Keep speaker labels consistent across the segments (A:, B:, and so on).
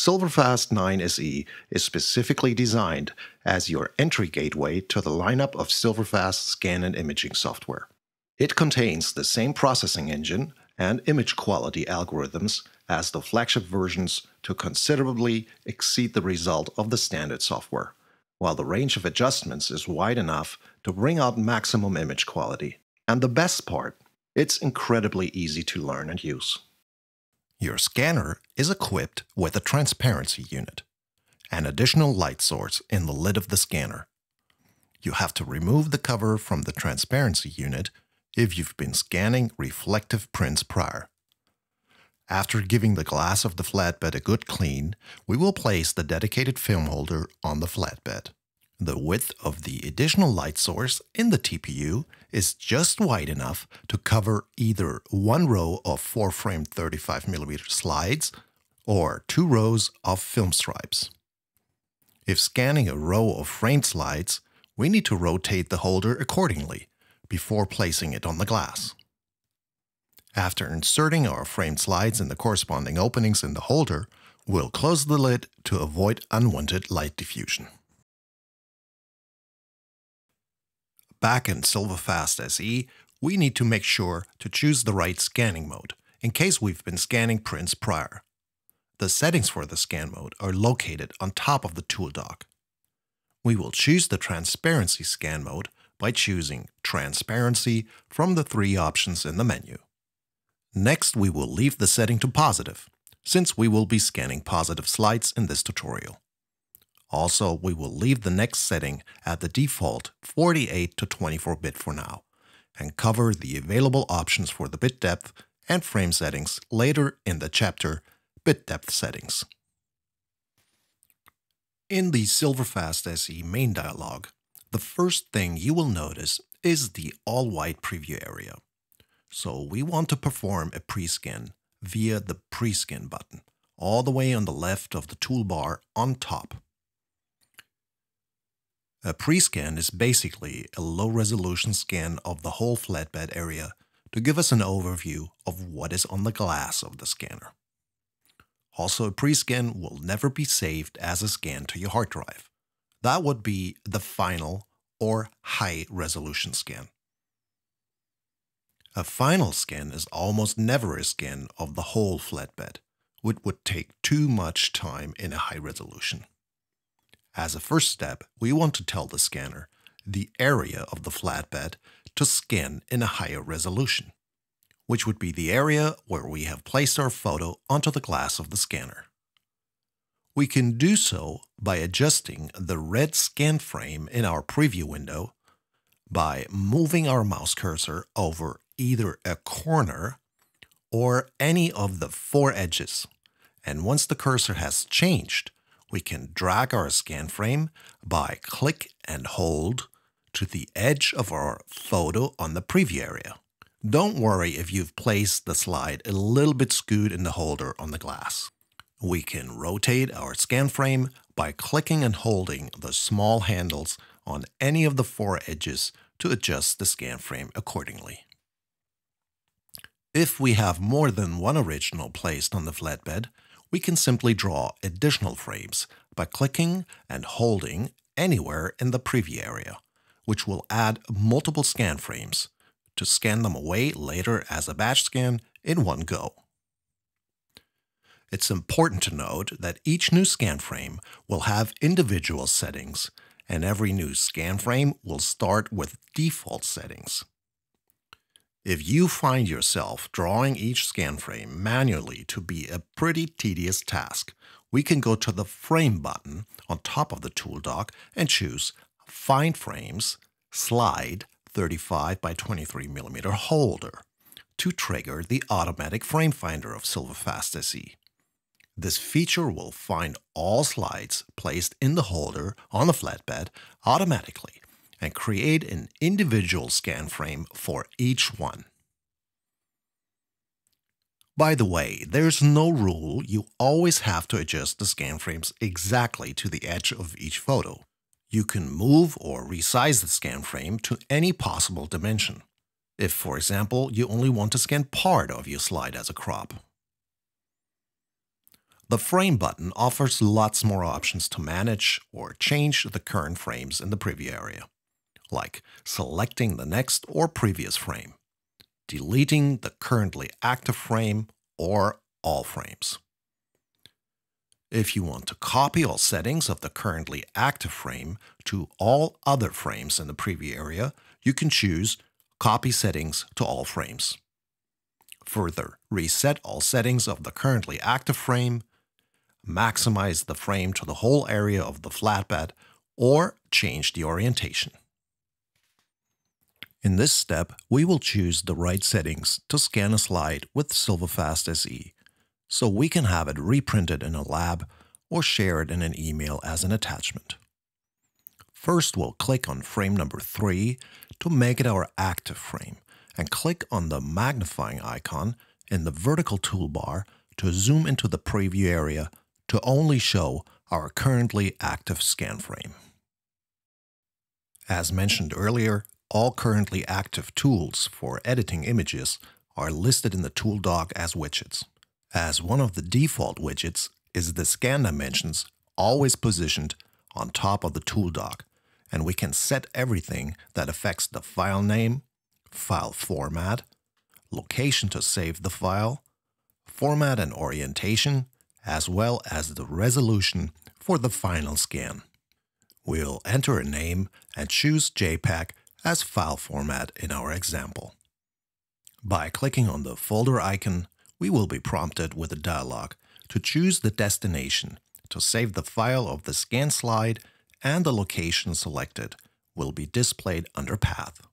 A: Silverfast 9 SE is specifically designed as your entry gateway to the lineup of Silverfast scan and imaging software. It contains the same processing engine and image quality algorithms as the flagship versions to considerably exceed the result of the standard software, while the range of adjustments is wide enough to bring out maximum image quality. And the best part, it's incredibly easy to learn and use. Your scanner is equipped with a transparency unit, an additional light source in the lid of the scanner. You have to remove the cover from the transparency unit if you've been scanning reflective prints prior. After giving the glass of the flatbed a good clean, we will place the dedicated film holder on the flatbed. The width of the additional light source in the TPU is just wide enough to cover either one row of 4-frame 35mm slides or two rows of film stripes. If scanning a row of framed slides, we need to rotate the holder accordingly before placing it on the glass. After inserting our framed slides in the corresponding openings in the holder, we'll close the lid to avoid unwanted light diffusion. Back in Silverfast SE, we need to make sure to choose the right scanning mode, in case we've been scanning prints prior. The settings for the scan mode are located on top of the tool dock. We will choose the transparency scan mode by choosing Transparency from the three options in the menu. Next, we will leave the setting to positive, since we will be scanning positive slides in this tutorial. Also, we will leave the next setting at the default 48 to 24 bit for now, and cover the available options for the bit depth and frame settings later in the chapter Bit Depth Settings. In the Silverfast SE main dialog, the first thing you will notice is the all-white preview area. So we want to perform a pre-scan via the pre-scan button, all the way on the left of the toolbar on top. A pre-scan is basically a low-resolution scan of the whole flatbed area to give us an overview of what is on the glass of the scanner. Also, a pre-scan will never be saved as a scan to your hard drive. That would be the final or high-resolution scan. A final scan is almost never a scan of the whole flatbed, which would take too much time in a high resolution. As a first step, we want to tell the scanner the area of the flatbed to scan in a higher resolution, which would be the area where we have placed our photo onto the glass of the scanner. We can do so by adjusting the red scan frame in our preview window by moving our mouse cursor over either a corner or any of the four edges. And once the cursor has changed, we can drag our scan frame by click and hold to the edge of our photo on the preview area. Don't worry if you've placed the slide a little bit skewed in the holder on the glass. We can rotate our scan frame by clicking and holding the small handles on any of the four edges to adjust the scan frame accordingly. If we have more than one original placed on the flatbed, we can simply draw additional frames by clicking and holding anywhere in the preview area, which will add multiple scan frames to scan them away later as a batch scan in one go. It's important to note that each new scan frame will have individual settings, and every new scan frame will start with default settings. If you find yourself drawing each scan frame manually to be a pretty tedious task, we can go to the Frame button on top of the tool dock and choose Find Frames Slide 35 by 23 mm Holder to trigger the automatic frame finder of Silverfast SE. This feature will find all slides placed in the holder on the flatbed automatically and create an individual scan frame for each one. By the way, there's no rule, you always have to adjust the scan frames exactly to the edge of each photo. You can move or resize the scan frame to any possible dimension. If, for example, you only want to scan part of your slide as a crop. The Frame button offers lots more options to manage or change the current frames in the preview area like selecting the next or previous frame, deleting the currently active frame or all frames. If you want to copy all settings of the currently active frame to all other frames in the preview area, you can choose Copy Settings to All Frames. Further, reset all settings of the currently active frame, maximize the frame to the whole area of the flatbed, or change the orientation. In this step, we will choose the right settings to scan a slide with Silverfast SE, so we can have it reprinted in a lab or share it in an email as an attachment. First, we'll click on frame number 3 to make it our active frame and click on the magnifying icon in the vertical toolbar to zoom into the preview area to only show our currently active scan frame. As mentioned earlier, all currently active tools for editing images are listed in the tool dock as widgets. As one of the default widgets is the scan dimensions always positioned on top of the tool dock, and we can set everything that affects the file name, file format, location to save the file, format and orientation, as well as the resolution for the final scan. We'll enter a name and choose JPEG as file format in our example. By clicking on the folder icon, we will be prompted with a dialog to choose the destination to save the file of the scan slide and the location selected will be displayed under Path.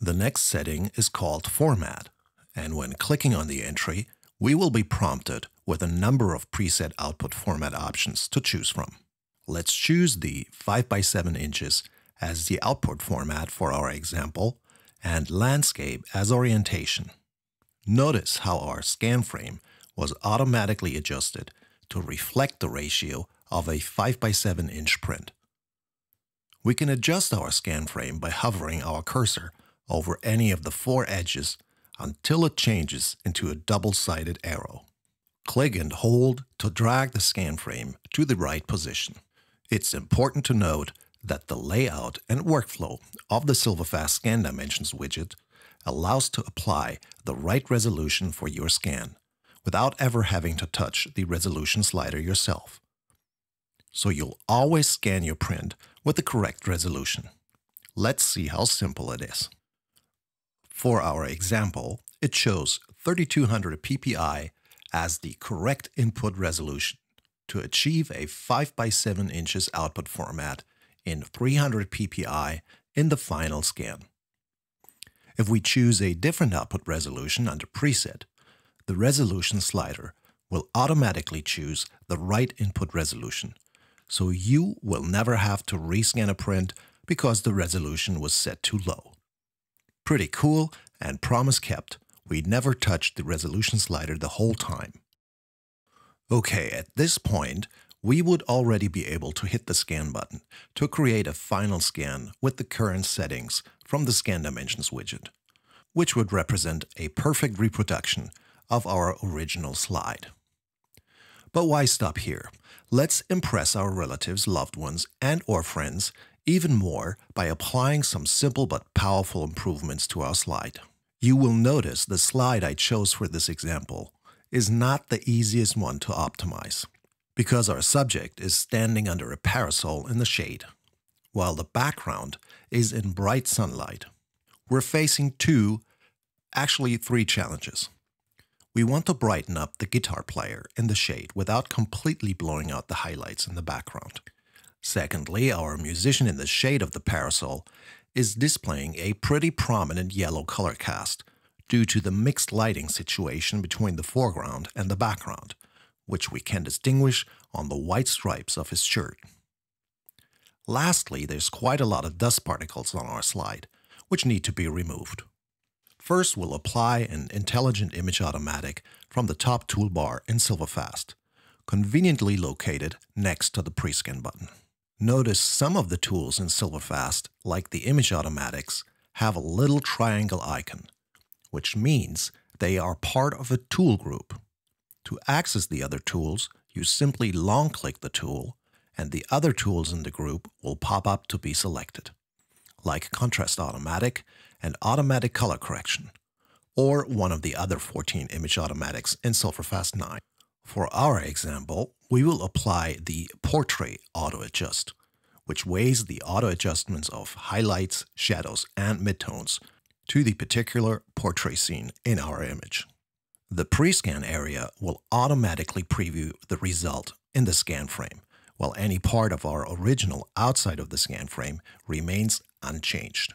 A: The next setting is called Format, and when clicking on the entry, we will be prompted with a number of preset output format options to choose from. Let's choose the 5 by 7 inches as the output format for our example, and landscape as orientation. Notice how our scan frame was automatically adjusted to reflect the ratio of a 5 by 7 inch print. We can adjust our scan frame by hovering our cursor over any of the four edges until it changes into a double-sided arrow. Click and hold to drag the scan frame to the right position. It's important to note that the layout and workflow of the Silverfast Scan Dimensions widget allows to apply the right resolution for your scan without ever having to touch the resolution slider yourself. So you'll always scan your print with the correct resolution. Let's see how simple it is. For our example, it shows 3200 ppi as the correct input resolution to achieve a 5 by 7 inches output format in 300 ppi in the final scan. If we choose a different output resolution under preset, the resolution slider will automatically choose the right input resolution, so you will never have to rescan a print because the resolution was set too low. Pretty cool and promise kept, we never touched the resolution slider the whole time. Okay, at this point, we would already be able to hit the scan button to create a final scan with the current settings from the scan dimensions widget, which would represent a perfect reproduction of our original slide. But why stop here? Let's impress our relatives, loved ones, and or friends even more by applying some simple but powerful improvements to our slide. You will notice the slide I chose for this example is not the easiest one to optimize because our subject is standing under a parasol in the shade, while the background is in bright sunlight. We're facing two, actually three challenges. We want to brighten up the guitar player in the shade without completely blowing out the highlights in the background. Secondly, our musician in the shade of the parasol is displaying a pretty prominent yellow color cast due to the mixed lighting situation between the foreground and the background, which we can distinguish on the white stripes of his shirt. Lastly, there's quite a lot of dust particles on our slide, which need to be removed. First, we'll apply an Intelligent Image Automatic from the top toolbar in Silverfast, conveniently located next to the Prescan button. Notice some of the tools in Silverfast, like the Image Automatics, have a little triangle icon, which means they are part of a tool group. To access the other tools, you simply long-click the tool, and the other tools in the group will pop up to be selected, like Contrast Automatic and Automatic Color Correction, or one of the other 14 image automatics in Silverfast 9. For our example, we will apply the Portrait Auto Adjust, which weighs the auto adjustments of highlights, shadows, and midtones to the particular portrait scene in our image the pre-scan area will automatically preview the result in the scan frame, while any part of our original outside of the scan frame remains unchanged.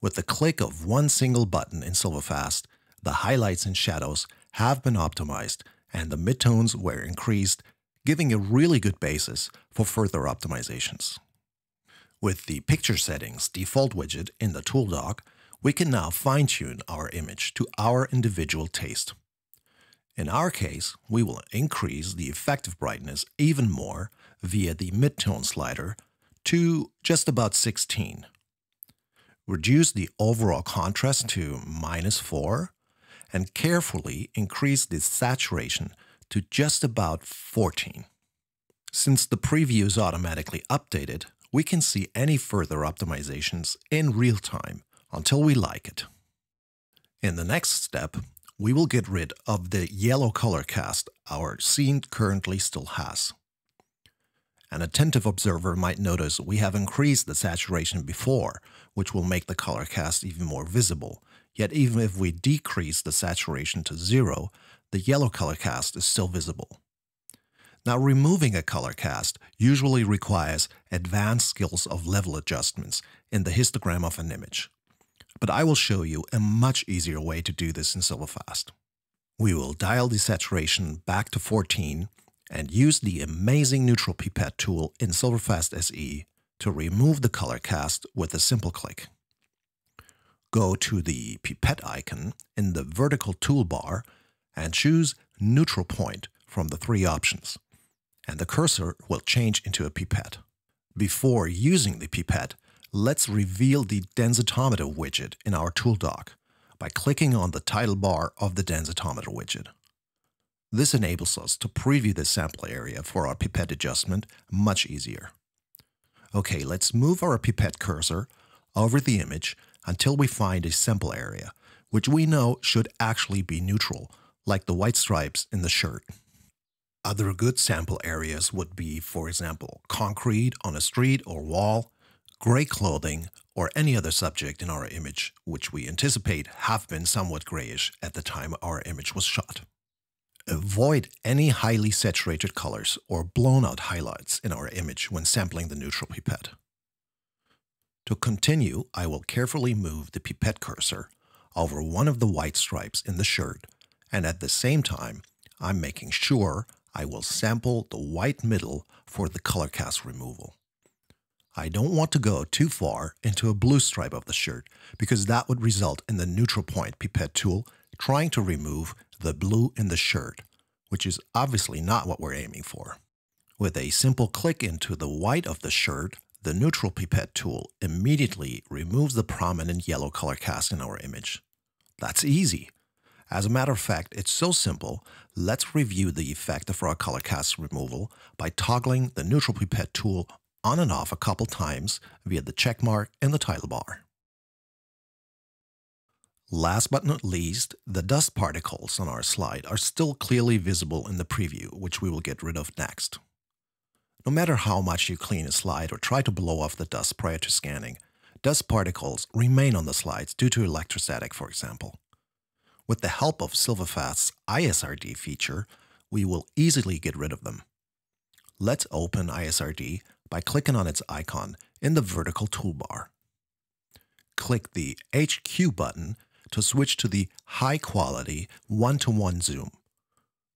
A: With the click of one single button in Silverfast, the highlights and shadows have been optimized and the midtones were increased, giving a really good basis for further optimizations. With the Picture Settings default widget in the tool dock, we can now fine-tune our image to our individual taste in our case, we will increase the effective brightness even more via the midtone slider to just about 16. Reduce the overall contrast to minus 4 and carefully increase the saturation to just about 14. Since the preview is automatically updated, we can see any further optimizations in real time until we like it. In the next step, we will get rid of the yellow color cast our scene currently still has. An attentive observer might notice we have increased the saturation before, which will make the color cast even more visible. Yet even if we decrease the saturation to zero, the yellow color cast is still visible. Now removing a color cast usually requires advanced skills of level adjustments in the histogram of an image but I will show you a much easier way to do this in Silverfast. We will dial the saturation back to 14 and use the amazing neutral pipette tool in Silverfast SE to remove the color cast with a simple click. Go to the pipette icon in the vertical toolbar and choose neutral point from the three options, and the cursor will change into a pipette. Before using the pipette, let's reveal the densitometer widget in our tool dock by clicking on the title bar of the densitometer widget. This enables us to preview the sample area for our pipette adjustment much easier. Okay, let's move our pipette cursor over the image until we find a sample area, which we know should actually be neutral, like the white stripes in the shirt. Other good sample areas would be, for example, concrete on a street or wall, grey clothing, or any other subject in our image, which we anticipate have been somewhat grayish at the time our image was shot. Avoid any highly saturated colors or blown out highlights in our image when sampling the neutral pipette. To continue, I will carefully move the pipette cursor over one of the white stripes in the shirt, and at the same time, I'm making sure I will sample the white middle for the color cast removal. I don't want to go too far into a blue stripe of the shirt because that would result in the neutral point pipette tool trying to remove the blue in the shirt, which is obviously not what we're aiming for. With a simple click into the white of the shirt, the neutral pipette tool immediately removes the prominent yellow color cast in our image. That's easy. As a matter of fact, it's so simple, let's review the effect of our color cast removal by toggling the neutral pipette tool on and off a couple times via the check mark and the title bar. Last but not least, the dust particles on our slide are still clearly visible in the preview, which we will get rid of next. No matter how much you clean a slide or try to blow off the dust prior to scanning, dust particles remain on the slides due to electrostatic, for example. With the help of Silverfast's ISRD feature, we will easily get rid of them. Let's open ISRD by clicking on its icon in the vertical toolbar. Click the HQ button to switch to the high-quality one-to-one zoom.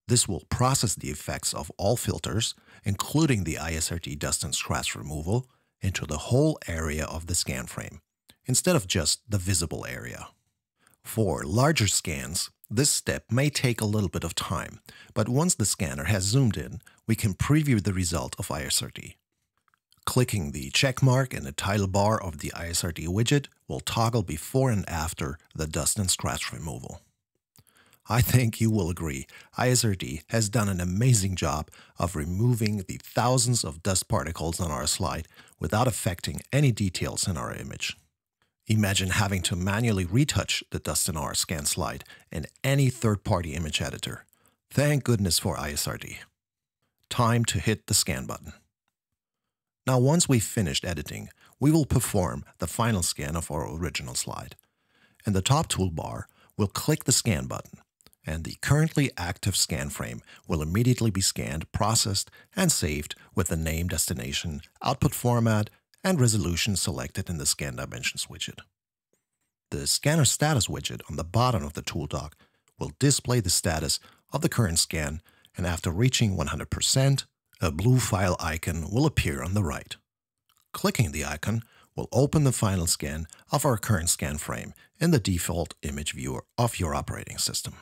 A: This will process the effects of all filters, including the ISRT dust and scratch removal, into the whole area of the scan frame, instead of just the visible area. For larger scans, this step may take a little bit of time, but once the scanner has zoomed in, we can preview the result of ISRT. Clicking the check mark in the title bar of the ISRD widget will toggle before and after the dust and scratch removal. I think you will agree, ISRD has done an amazing job of removing the thousands of dust particles on our slide without affecting any details in our image. Imagine having to manually retouch the dust in our scan slide in any third-party image editor. Thank goodness for ISRD. Time to hit the scan button. Now once we've finished editing, we will perform the final scan of our original slide. In the top toolbar, we'll click the Scan button, and the currently active scan frame will immediately be scanned, processed, and saved with the name destination, output format, and resolution selected in the Scan Dimensions widget. The Scanner Status widget on the bottom of the tool dock will display the status of the current scan, and after reaching 100%, a blue file icon will appear on the right. Clicking the icon will open the final scan of our current scan frame in the default image viewer of your operating system.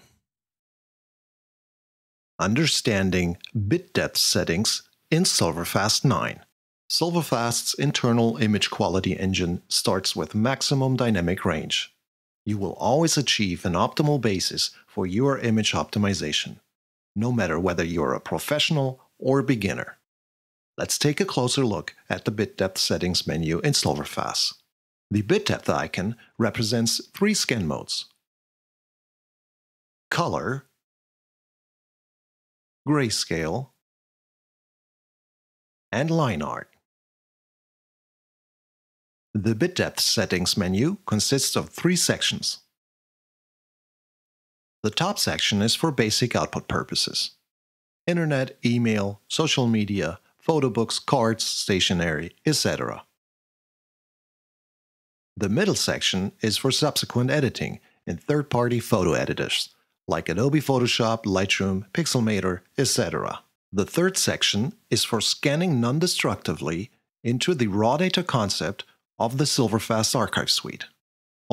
A: Understanding bit depth settings in Silverfast 9. Silverfast's internal image quality engine starts with maximum dynamic range. You will always achieve an optimal basis for your image optimization, no matter whether you're a professional or beginner. Let's take a closer look at the bit depth settings menu in Solverfast. The bit depth icon represents three scan modes. Color, grayscale, and line art. The bit depth settings menu consists of three sections. The top section is for basic output purposes internet, email, social media, photo books, cards, stationery, etc. The middle section is for subsequent editing in third-party photo editors, like Adobe Photoshop, Lightroom, Pixelmator, etc. The third section is for scanning non-destructively into the raw data concept of the Silverfast Archive Suite.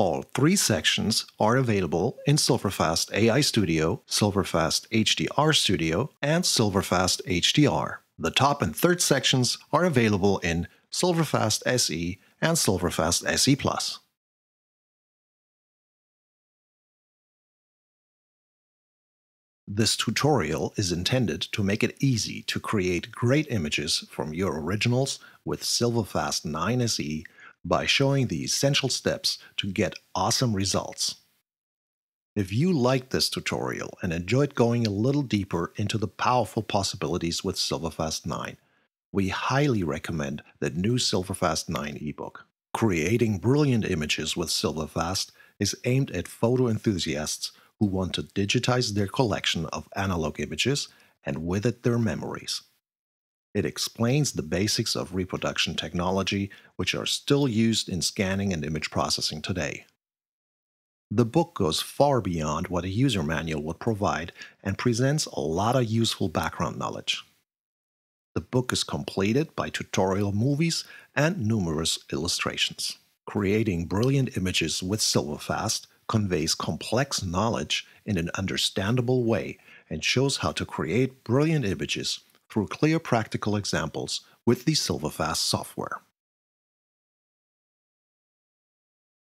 A: All three sections are available in Silverfast AI Studio, Silverfast HDR Studio, and Silverfast HDR. The top and third sections are available in Silverfast SE and Silverfast SE Plus. This tutorial is intended to make it easy to create great images from your originals with Silverfast 9 SE by showing the essential steps to get awesome results. If you liked this tutorial and enjoyed going a little deeper into the powerful possibilities with Silverfast 9, we highly recommend the new Silverfast 9 ebook. Creating brilliant images with Silverfast is aimed at photo enthusiasts who want to digitize their collection of analog images and with it their memories. It explains the basics of reproduction technology, which are still used in scanning and image processing today. The book goes far beyond what a user manual would provide and presents a lot of useful background knowledge. The book is completed by tutorial movies and numerous illustrations. Creating brilliant images with Silverfast conveys complex knowledge in an understandable way and shows how to create brilliant images through clear practical examples with the Silverfast software.